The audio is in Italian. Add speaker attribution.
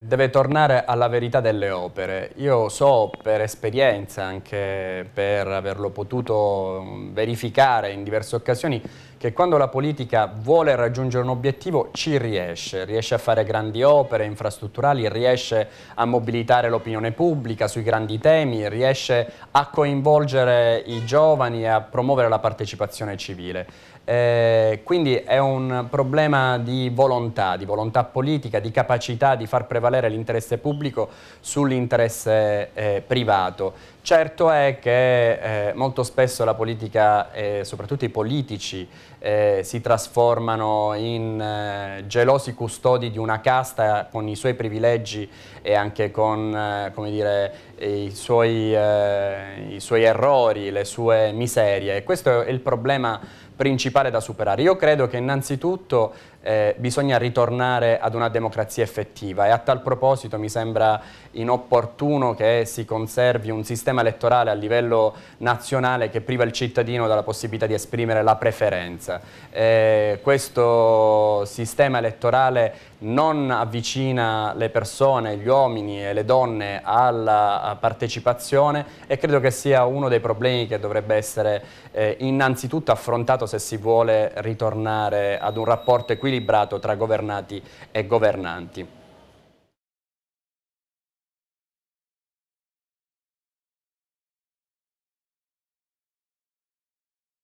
Speaker 1: Deve tornare alla verità delle opere. Io
Speaker 2: so per esperienza, anche per averlo potuto verificare in diverse occasioni, che quando la politica vuole raggiungere un obiettivo ci riesce, riesce a fare grandi opere infrastrutturali, riesce a mobilitare l'opinione pubblica sui grandi temi, riesce a coinvolgere i giovani e a promuovere la partecipazione civile. Eh, quindi è un problema di volontà, di volontà politica, di capacità di far prevalere l'interesse pubblico sull'interesse eh, privato. Certo è che eh, molto spesso la politica e soprattutto i politici eh, si trasformano in eh, gelosi custodi di una casta con i suoi privilegi e anche con eh, come dire, i suoi, eh, i suoi, errori, le sue miserie questo è il problema principale da superare. Io credo che innanzitutto eh, bisogna ritornare ad una democrazia effettiva e a tal proposito mi sembra inopportuno che si conservi un sistema elettorale a livello nazionale che priva il cittadino dalla possibilità di esprimere la preferenza. Eh, questo sistema elettorale non avvicina le persone, gli uomini e le donne alla partecipazione e credo che sia uno dei problemi che dovrebbe essere eh, innanzitutto affrontato se si vuole ritornare ad un rapporto equilibrato tra governati
Speaker 1: e governanti.